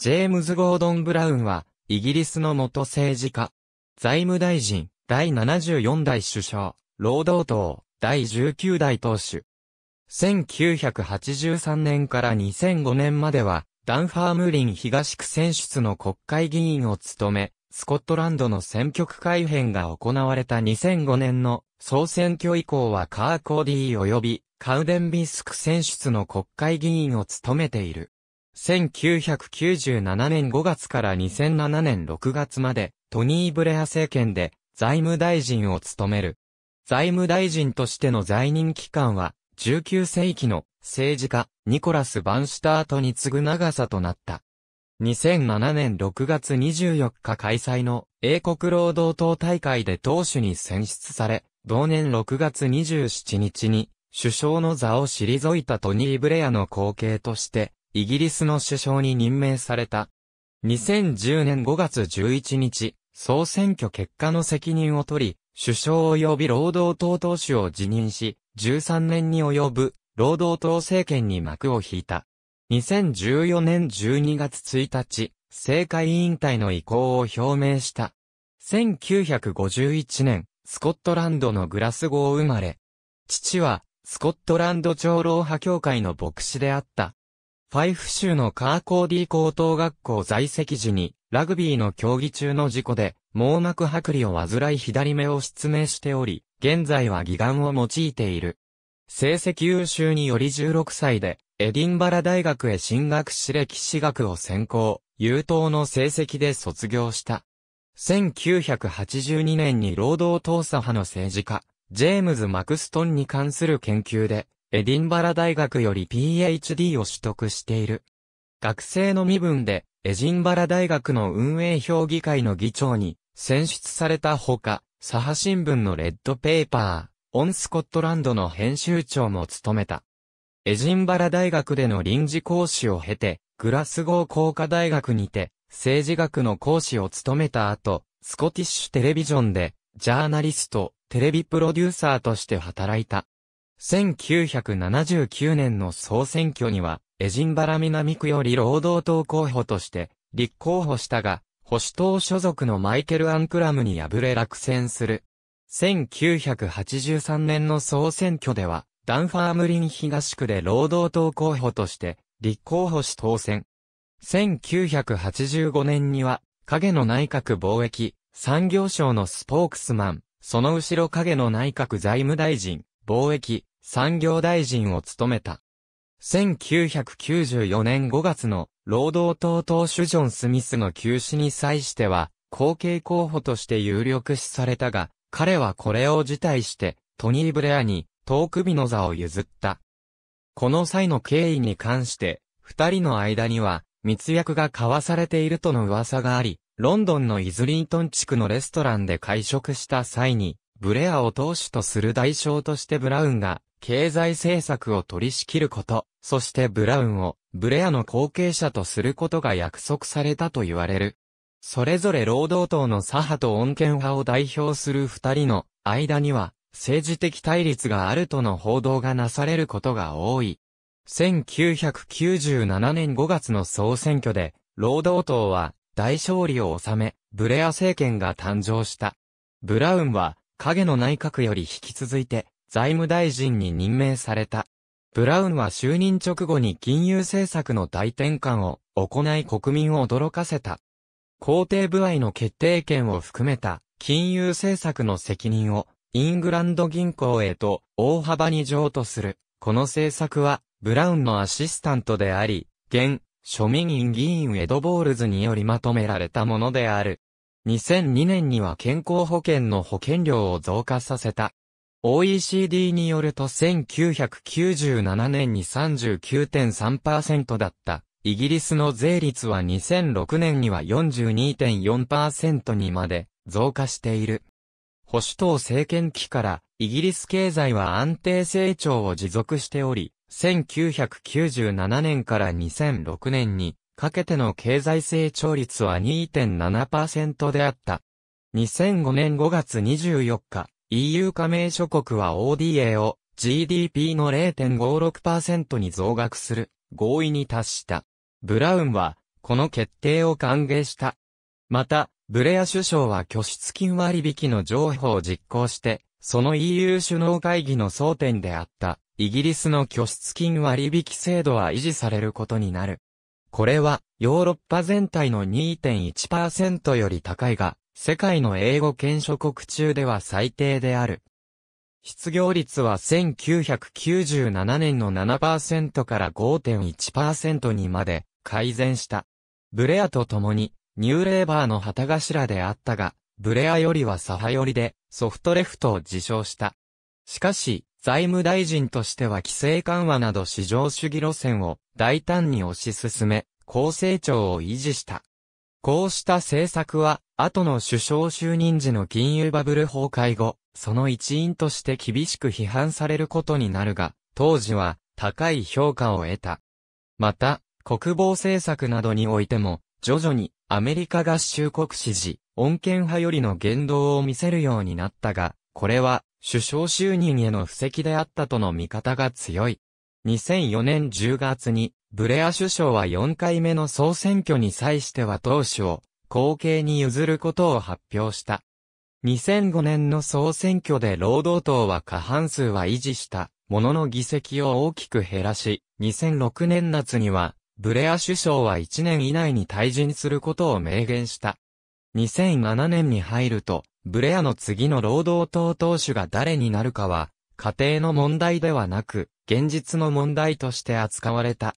ジェームズ・ゴードン・ブラウンは、イギリスの元政治家、財務大臣、第74代首相、労働党、第19代党首。1983年から2005年までは、ダンファームリン東区選出の国会議員を務め、スコットランドの選挙区改編が行われた2005年の総選挙以降はカーコーディー及びカウデンビスク選出の国会議員を務めている。1997年5月から2007年6月まで、トニー・ブレア政権で財務大臣を務める。財務大臣としての在任期間は、19世紀の政治家、ニコラス・バンシュタートに次ぐ長さとなった。2007年6月24日開催の英国労働党大会で党首に選出され、同年6月27日に首相の座を退いたトニー・ブレアの後継としてイギリスの首相に任命された。2010年5月11日、総選挙結果の責任を取り、首相及び労働党党首を辞任し、13年に及ぶ労働党政権に幕を引いた。2014年12月1日、政界委員会の意向を表明した。1951年、スコットランドのグラスゴー生まれ。父は、スコットランド長老派協会の牧師であった。ファイフ州のカーコーディ高等学校在籍時に、ラグビーの競技中の事故で、網膜剥離を患い左目を失明しており、現在は義眼を用いている。成績優秀により16歳で、エディンバラ大学へ進学し歴史学を専攻、優等の成績で卒業した。1982年に労働党左派の政治家、ジェームズ・マクストンに関する研究で、エディンバラ大学より PhD を取得している。学生の身分で、エジンバラ大学の運営評議会の議長に選出されたほか、サハ新聞のレッドペーパー、オンスコットランドの編集長も務めた。エジンバラ大学での臨時講師を経て、グラスゴー工科大学にて、政治学の講師を務めた後、スコティッシュテレビジョンで、ジャーナリスト、テレビプロデューサーとして働いた。1979年の総選挙には、エジンバラ南区より労働党候補として立候補したが、保守党所属のマイケル・アンクラムに敗れ落選する。1983年の総選挙では、ダンファームリン東区で労働党候補として立候補し当選。1985年には、影の内閣貿易、産業省のスポークスマン、その後ろ影の内閣財務大臣、貿易、産業大臣を務めた。1994年5月の労働党党首ジョン・スミスの休止に際しては、後継候補として有力視されたが、彼はこれを辞退して、トニー・ブレアに、く首の座を譲った。この際の経緯に関して、二人の間には、密約が交わされているとの噂があり、ロンドンのイズリントン地区のレストランで会食した際に、ブレアを党首とする代償としてブラウンが、経済政策を取り仕切ること、そしてブラウンをブレアの後継者とすることが約束されたと言われる。それぞれ労働党の左派と穏健派を代表する二人の間には政治的対立があるとの報道がなされることが多い。1997年5月の総選挙で労働党は大勝利を収め、ブレア政権が誕生した。ブラウンは影の内閣より引き続いて財務大臣に任命された。ブラウンは就任直後に金融政策の大転換を行い国民を驚かせた。皇帝部合の決定権を含めた金融政策の責任をイングランド銀行へと大幅に譲渡する。この政策はブラウンのアシスタントであり、現庶民院議員エド・ボールズによりまとめられたものである。2002年には健康保険の保険料を増加させた。OECD によると1997年に39.3%だったイギリスの税率は2006年には42.4%にまで増加している。保守党政権期からイギリス経済は安定成長を持続しており、1997年から2006年にかけての経済成長率は2.7%であった。2005年5月24日、EU 加盟諸国は ODA を GDP の0.56%に増額する合意に達した。ブラウンは、この決定を歓迎した。また、ブレア首相は拠出金割引の譲歩を実行して、その EU 首脳会議の争点であった、イギリスの拠出金割引制度は維持されることになる。これは、ヨーロッパ全体の2.1%より高いが、世界の英語圏諸国中では最低である。失業率は1997年の7%から5.1%にまで改善した。ブレアと共に、ニューレーバーの旗頭であったが、ブレアよりは左派寄りで、ソフトレフトを自称した。しかし、財務大臣としては規制緩和など市場主義路線を大胆に推し進め、高成長を維持した。こうした政策は後の首相就任時の金融バブル崩壊後、その一員として厳しく批判されることになるが、当時は高い評価を得た。また、国防政策などにおいても、徐々にアメリカ合衆国支持、穏健派よりの言動を見せるようになったが、これは首相就任への布石であったとの見方が強い。2004年10月に、ブレア首相は4回目の総選挙に際しては党首を後継に譲ることを発表した。2005年の総選挙で労働党は過半数は維持した、ものの議席を大きく減らし、2006年夏には、ブレア首相は1年以内に退陣することを明言した。2007年に入ると、ブレアの次の労働党党首が誰になるかは、家庭の問題ではなく、現実の問題として扱われた。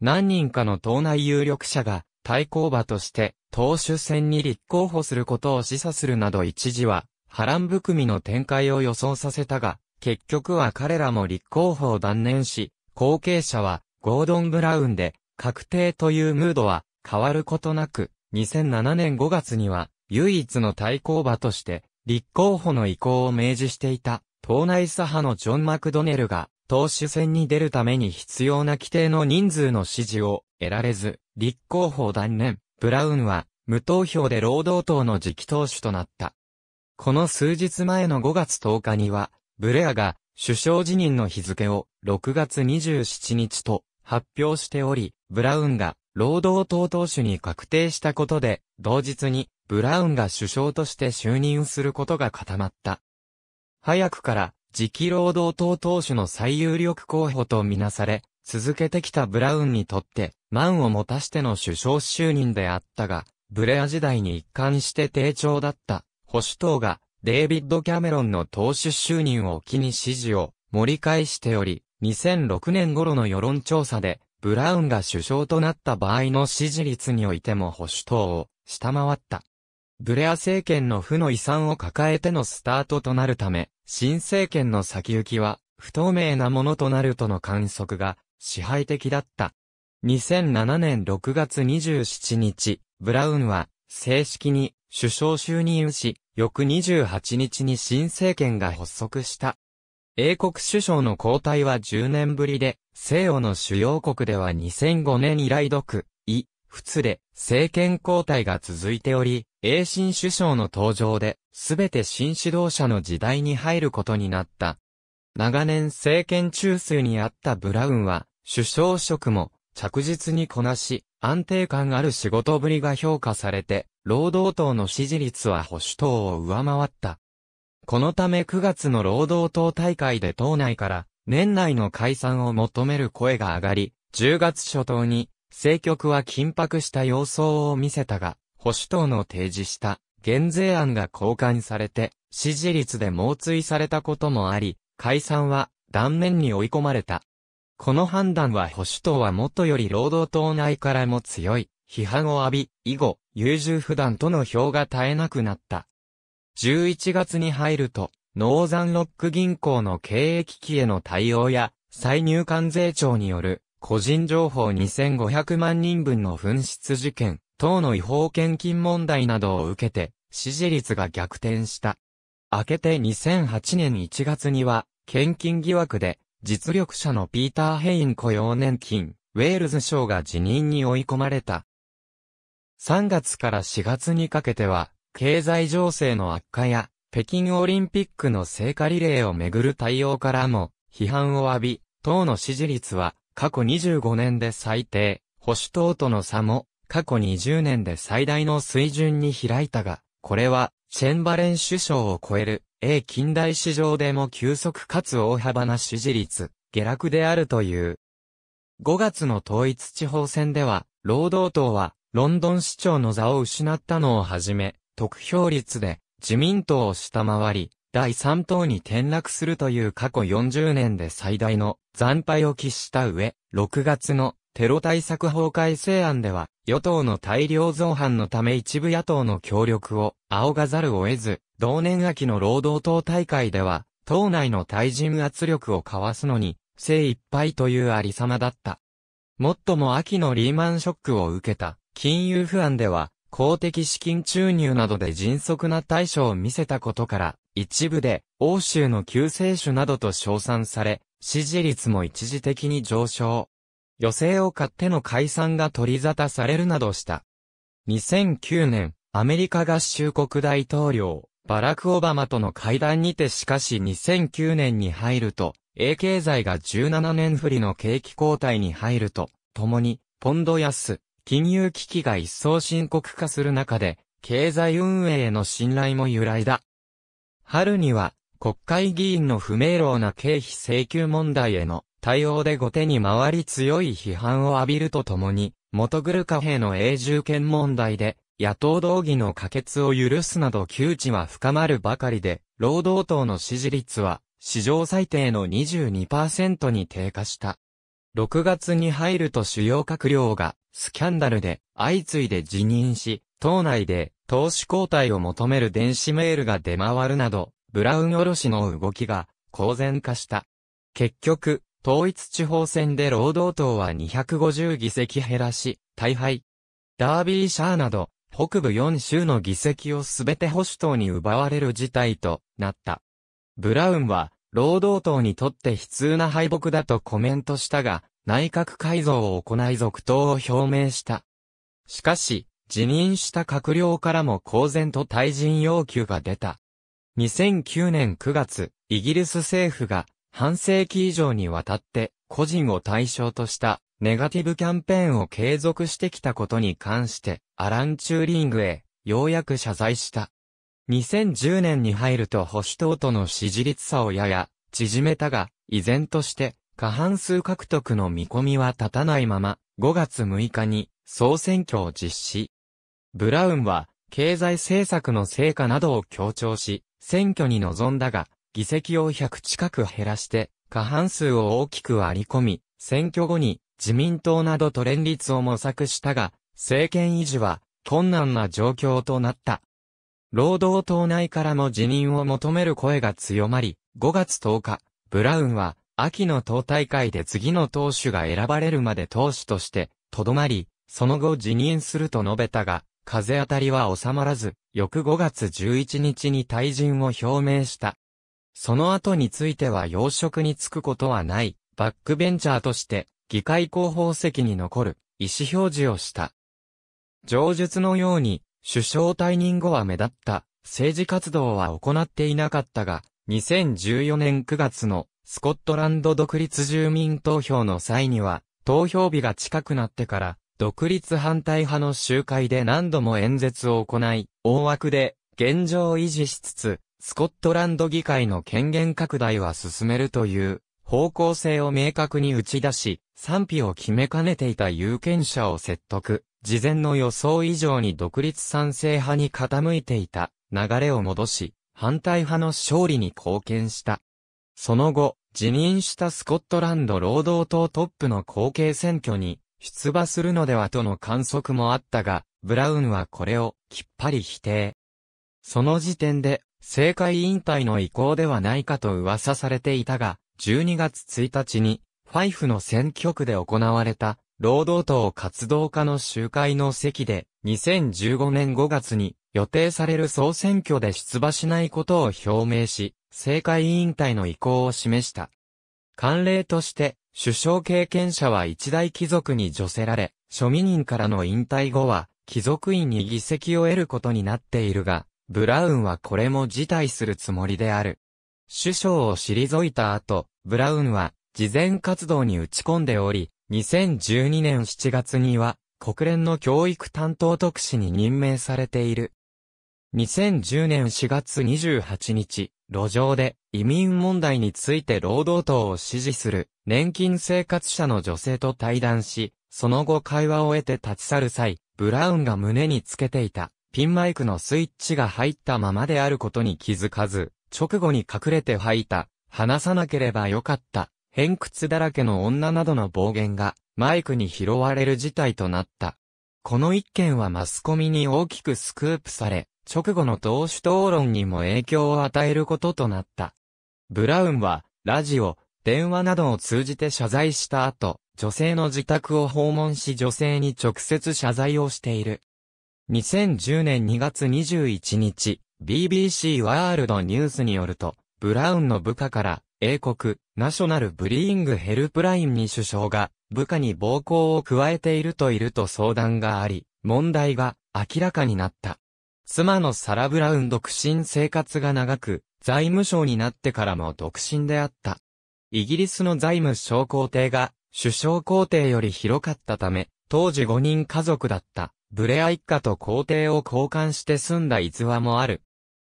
何人かの党内有力者が、対抗馬として、党首選に立候補することを示唆するなど一時は、波乱含みの展開を予想させたが、結局は彼らも立候補を断念し、後継者は、ゴードン・ブラウンで、確定というムードは変わることなく、2007年5月には、唯一の対抗馬として、立候補の意向を明示していた、党内左派のジョン・マクドネルが、党首選に出るために必要な規定の人数の支持を得られず、立候補断念、ブラウンは、無投票で労働党の次期党首となった。この数日前の5月10日には、ブレアが首相辞任の日付を6月27日と発表しており、ブラウンが労働党党首に確定したことで、同日にブラウンが首相として就任することが固まった。早くから次期労働党党首の最有力候補とみなされ、続けてきたブラウンにとって、満を持たしての首相就任であったが、ブレア時代に一貫して低調だった保守党がデイビッド・キャメロンの党首就任を機に支持を盛り返しており、2006年頃の世論調査で、ブラウンが首相となった場合の支持率においても保守党を下回った。ブレア政権の負の遺産を抱えてのスタートとなるため、新政権の先行きは不透明なものとなるとの観測が支配的だった。2007年6月27日、ブラウンは正式に首相就任し、翌28日に新政権が発足した。英国首相の交代は10年ぶりで、西洋の主要国では2005年以来独、い、普通で政権交代が続いており、英新首相の登場で、すべて新指導者の時代に入ることになった。長年政権中枢にあったブラウンは、首相職も着実にこなし、安定感ある仕事ぶりが評価されて、労働党の支持率は保守党を上回った。このため9月の労働党大会で党内から年内の解散を求める声が上がり、10月初頭に政局は緊迫した様相を見せたが、保守党の提示した減税案が交換されて、支持率で猛追されたこともあり、解散は断面に追い込まれた。この判断は保守党はもとより労働党内からも強い批判を浴び、以後、優柔不断との票が絶えなくなった。11月に入ると、ノーザンロック銀行の経営危機への対応や、歳入関税庁による、個人情報2500万人分の紛失事件、党の違法献金問題などを受けて、支持率が逆転した。明けて2008年1月には、献金疑惑で実力者のピーター・ヘイン雇用年金、ウェールズ省が辞任に追い込まれた。3月から4月にかけては、経済情勢の悪化や、北京オリンピックの聖火リレーをめぐる対応からも、批判を浴び、党の支持率は、過去25年で最低、保守党との差も、過去20年で最大の水準に開いたが、これは、チェンバレン首相を超える A 近代市場でも急速かつ大幅な支持率、下落であるという。5月の統一地方選では、労働党は、ロンドン市長の座を失ったのをはじめ、得票率で、自民党を下回り、第3党に転落するという過去40年で最大の惨敗を喫した上、6月のテロ対策法改正案では、与党の大量増反のため一部野党の協力を仰がざるを得ず、同年秋の労働党大会では、党内の対人圧力をかわすのに、精一杯というありさまだった。もっとも秋のリーマンショックを受けた、金融不安では、公的資金注入などで迅速な対処を見せたことから、一部で、欧州の救世主などと称賛され、支持率も一時的に上昇。余生を買っての解散が取り沙汰されるなどした。2009年、アメリカ合衆国大統領、バラク・オバマとの会談にてしかし2009年に入ると、英経済が17年振りの景気交代に入ると、共に、ポンド安、金融危機が一層深刻化する中で、経済運営への信頼も由来だ。春には、国会議員の不明朗な経費請求問題への対応で後手に回り強い批判を浴びるとともに、元グルカ兵の永住権問題で、野党道義の可決を許すなど窮地は深まるばかりで、労働党の支持率は、史上最低の22%に低下した。6月に入ると主要閣僚が、スキャンダルで、相次いで辞任し、党内で、党首交代を求める電子メールが出回るなど、ブラウンおろしの動きが、公然化した。結局、統一地方選で労働党は250議席減らし、大敗。ダービーシャーなど、北部4州の議席をすべて保守党に奪われる事態となった。ブラウンは、労働党にとって悲痛な敗北だとコメントしたが、内閣改造を行い続投を表明した。しかし、辞任した閣僚からも公然と退陣要求が出た。2009年9月、イギリス政府が半世紀以上にわたって個人を対象としたネガティブキャンペーンを継続してきたことに関してアラン・チューリングへようやく謝罪した。2010年に入ると保守党との支持率差をやや縮めたが、依然として過半数獲得の見込みは立たないまま5月6日に総選挙を実施。ブラウンは経済政策の成果などを強調し、選挙に臨んだが、議席を100近く減らして、過半数を大きく割り込み、選挙後に自民党などと連立を模索したが、政権維持は困難な状況となった。労働党内からも辞任を求める声が強まり、5月10日、ブラウンは秋の党大会で次の党首が選ばれるまで党首として、とどまり、その後辞任すると述べたが、風当たりは収まらず、翌5月11日に退陣を表明した。その後については要職に就くことはない、バックベンチャーとして、議会広報席に残る、意思表示をした。上述のように、首相退任後は目立った、政治活動は行っていなかったが、2014年9月のスコットランド独立住民投票の際には、投票日が近くなってから、独立反対派の集会で何度も演説を行い、大枠で現状を維持しつつ、スコットランド議会の権限拡大は進めるという方向性を明確に打ち出し、賛否を決めかねていた有権者を説得、事前の予想以上に独立賛成派に傾いていた流れを戻し、反対派の勝利に貢献した。その後、辞任したスコットランド労働党トップの後継選挙に出馬するのではとの観測もあったが、ブラウンはこれをきっぱり否定。その時点で政界引退の意向ではないかと噂されていたが、12月1日に、ファイフの選挙区で行われた、労働党活動家の集会の席で、2015年5月に予定される総選挙で出馬しないことを表明し、政界引退の意向を示した。慣例として、首相経験者は一大貴族に除せられ、庶民人からの引退後は、貴族院に議席を得ることになっているが、ブラウンはこれも辞退するつもりである。首相を退いた後、ブラウンは、慈善活動に打ち込んでおり、2012年7月には、国連の教育担当特使に任命されている。2010年4月28日、路上で移民問題について労働党を支持する年金生活者の女性と対談し、その後会話を得て立ち去る際、ブラウンが胸につけていたピンマイクのスイッチが入ったままであることに気づかず、直後に隠れて吐いた、話さなければよかった、偏屈だらけの女などの暴言が、マイクに拾われる事態となった。この一件はマスコミに大きくスクープされ、直後の党首討論にも影響を与えることとなった。ブラウンは、ラジオ、電話などを通じて謝罪した後、女性の自宅を訪問し女性に直接謝罪をしている。2010年2月21日、BBC ワールドニュースによると、ブラウンの部下から、英国、ナショナルブリーングヘルプラインに首相が、部下に暴行を加えているといると相談があり、問題が明らかになった。妻のサラ・ブラウン独身生活が長く、財務省になってからも独身であった。イギリスの財務省皇帝が、首相皇帝より広かったため、当時5人家族だった。ブレア一家と皇帝を交換して住んだ逸話もある。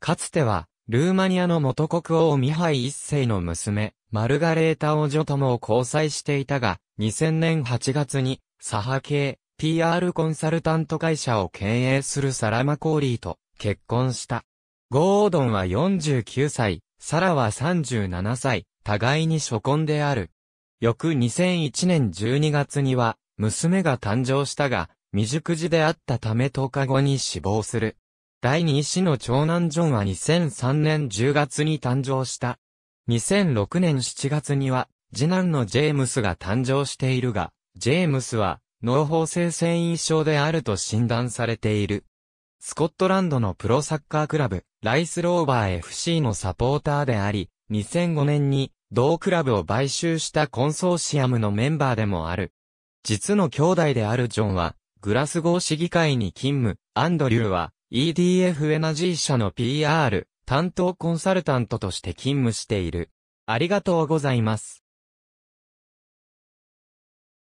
かつては、ルーマニアの元国王ミハイ一世の娘、マルガレータ王女とも交際していたが、2000年8月に、サハ系、PR コンサルタント会社を経営するサラマコーリーと結婚した。ゴーオドンは49歳、サラは37歳、互いに初婚である。翌2001年12月には、娘が誕生したが、未熟児であったため10日後に死亡する。第2子の長男ジョンは2003年10月に誕生した。2006年7月には、次男のジェームスが誕生しているが、ジェームスは、脳法性繊維症であると診断されている。スコットランドのプロサッカークラブ、ライスローバー FC のサポーターであり、2005年に、同クラブを買収したコンソーシアムのメンバーでもある。実の兄弟であるジョンは、グラスゴー市議会に勤務、アンドリューは EDF エナジー社の PR、担当コンサルタントとして勤務している。ありがとうございます。